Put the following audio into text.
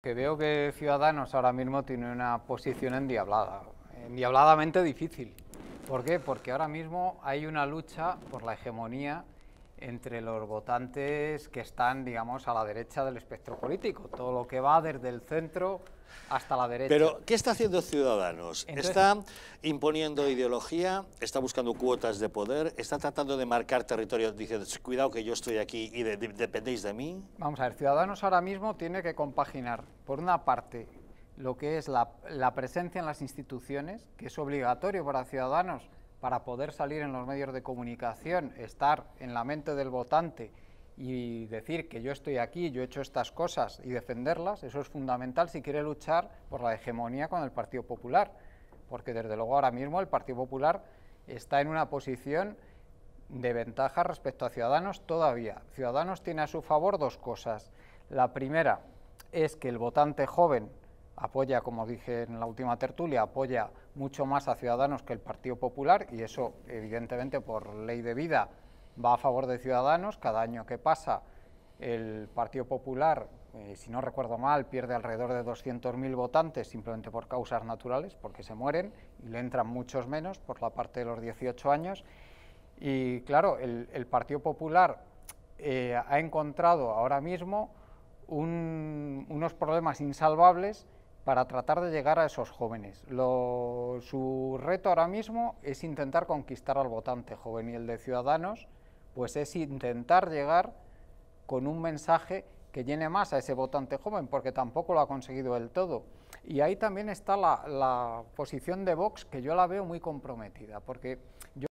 Que veo que Ciudadanos ahora mismo tiene una posición endiablada, endiabladamente difícil. ¿Por qué? Porque ahora mismo hay una lucha por la hegemonía entre los votantes que están, digamos, a la derecha del espectro político, todo lo que va desde el centro hasta la derecha. Pero, ¿qué está haciendo Ciudadanos? está imponiendo ideología, está buscando cuotas de poder, está tratando de marcar territorio, diciendo, cuidado que yo estoy aquí y dependéis de mí. Vamos a ver, Ciudadanos ahora mismo tiene que compaginar, por una parte, lo que es la presencia en las instituciones, que es obligatorio para Ciudadanos, para poder salir en los medios de comunicación, estar en la mente del votante y decir que yo estoy aquí, yo he hecho estas cosas y defenderlas, eso es fundamental si quiere luchar por la hegemonía con el Partido Popular, porque desde luego ahora mismo el Partido Popular está en una posición de ventaja respecto a Ciudadanos todavía. Ciudadanos tiene a su favor dos cosas. La primera es que el votante joven apoya, como dije en la última tertulia, apoya mucho más a Ciudadanos que el Partido Popular y eso, evidentemente, por ley de vida, va a favor de Ciudadanos. Cada año que pasa, el Partido Popular, eh, si no recuerdo mal, pierde alrededor de 200.000 votantes simplemente por causas naturales, porque se mueren y le entran muchos menos por la parte de los 18 años. Y claro, el, Partido Popular eh, ha encontrado ahora mismo unos problemas insalvables para tratar de llegar a esos jóvenes. su reto ahora mismo es intentar conquistar al votante joven y el de Ciudadanos, pues es intentar llegar con un mensaje que llene más a ese votante joven, porque tampoco lo ha conseguido del todo. Y ahí también está la, posición de Vox, que yo la veo muy comprometida, porque yo